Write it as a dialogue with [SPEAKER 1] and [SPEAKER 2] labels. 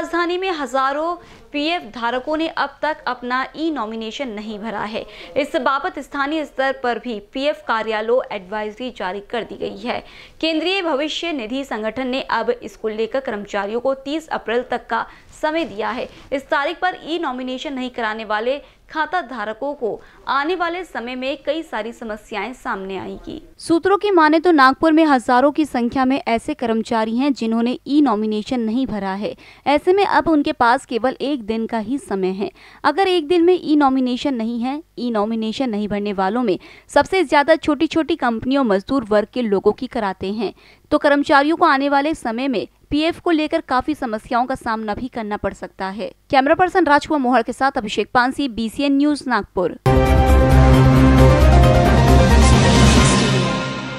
[SPEAKER 1] राजधानी में हजारों पीएफ धारकों ने अब तक अपना ई नॉमिनेशन नहीं भरा है इस बाबत स्थानीय स्तर पर भी पीएफ कार्यालय एडवाइजरी जारी कर दी गई है केंद्रीय भविष्य निधि संगठन ने अब इसको लेकर कर्मचारियों को 30 अप्रैल तक का समय दिया है इस तारीख पर ई नॉमिनेशन नहीं कराने वाले खाता धारकों को आने वाले समय में कई सारी समस्याएं सामने आएंगी सूत्रों की माने तो नागपुर में हजारों की संख्या में ऐसे कर्मचारी हैं जिन्होंने ई नॉमिनेशन नहीं भरा है ऐसे में अब उनके पास केवल एक दिन का ही समय है अगर एक दिन में ई नॉमिनेशन नहीं है ई नॉमिनेशन नहीं भरने वालों में सबसे ज्यादा छोटी छोटी कंपनियों मजदूर वर्ग के लोगों की कराते हैं तो कर्मचारियों को आने वाले समय में पीएफ को लेकर काफी समस्याओं का सामना भी करना पड़ सकता है कैमरा पर्सन राजकुमार मोहर के साथ अभिषेक पांसी बीसीएन न्यूज नागपुर